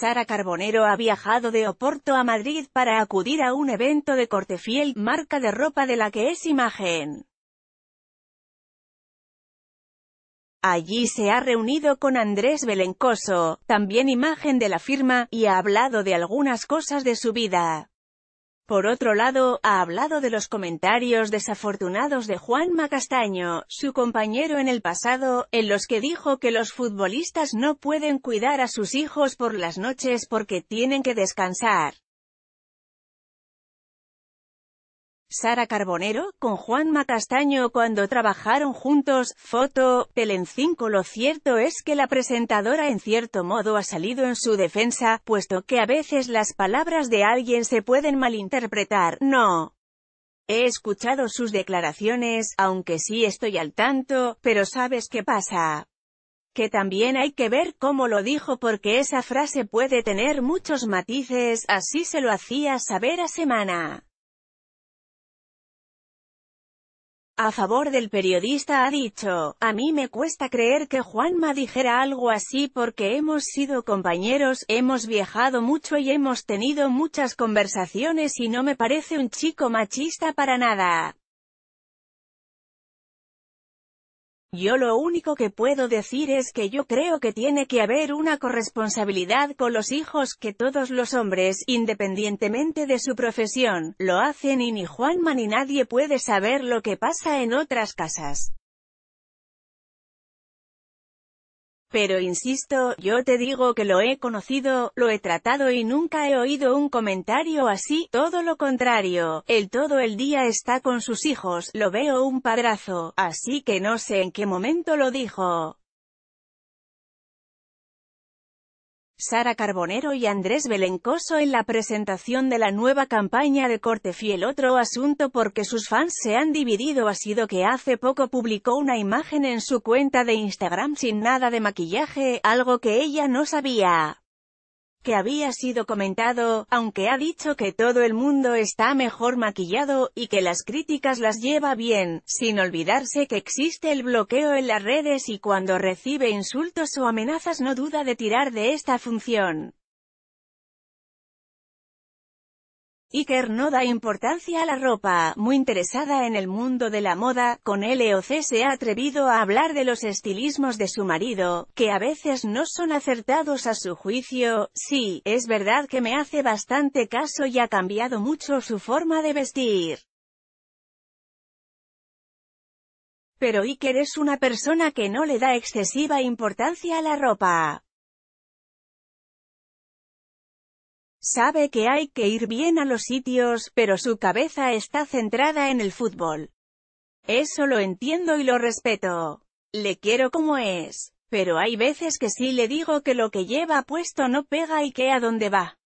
Sara Carbonero ha viajado de Oporto a Madrid para acudir a un evento de Cortefiel, marca de ropa de la que es imagen. Allí se ha reunido con Andrés Belencoso, también imagen de la firma, y ha hablado de algunas cosas de su vida. Por otro lado, ha hablado de los comentarios desafortunados de Juan Macastaño, su compañero en el pasado, en los que dijo que los futbolistas no pueden cuidar a sus hijos por las noches porque tienen que descansar. Sara Carbonero, con Juan Castaño cuando trabajaron juntos, foto, 5. Lo cierto es que la presentadora en cierto modo ha salido en su defensa, puesto que a veces las palabras de alguien se pueden malinterpretar, no. He escuchado sus declaraciones, aunque sí estoy al tanto, pero ¿sabes qué pasa? que también hay que ver cómo lo dijo porque esa frase puede tener muchos matices, así se lo hacía saber a Semana. a favor del periodista ha dicho, a mí me cuesta creer que Juanma dijera algo así porque hemos sido compañeros, hemos viajado mucho y hemos tenido muchas conversaciones y no me parece un chico machista para nada. Yo lo único que puedo decir es que yo creo que tiene que haber una corresponsabilidad con los hijos que todos los hombres, independientemente de su profesión, lo hacen y ni Juanma ni nadie puede saber lo que pasa en otras casas. Pero insisto, yo te digo que lo he conocido, lo he tratado y nunca he oído un comentario así, todo lo contrario, él todo el día está con sus hijos, lo veo un padrazo, así que no sé en qué momento lo dijo. Sara Carbonero y Andrés Belencoso en la presentación de la nueva campaña de corte fiel. Otro asunto porque sus fans se han dividido ha sido que hace poco publicó una imagen en su cuenta de Instagram sin nada de maquillaje, algo que ella no sabía que había sido comentado, aunque ha dicho que todo el mundo está mejor maquillado, y que las críticas las lleva bien, sin olvidarse que existe el bloqueo en las redes y cuando recibe insultos o amenazas no duda de tirar de esta función. Iker no da importancia a la ropa, muy interesada en el mundo de la moda, con LOC se ha atrevido a hablar de los estilismos de su marido, que a veces no son acertados a su juicio, sí, es verdad que me hace bastante caso y ha cambiado mucho su forma de vestir. Pero Iker es una persona que no le da excesiva importancia a la ropa, Sabe que hay que ir bien a los sitios, pero su cabeza está centrada en el fútbol. Eso lo entiendo y lo respeto. Le quiero como es. Pero hay veces que sí le digo que lo que lleva puesto no pega y que a dónde va.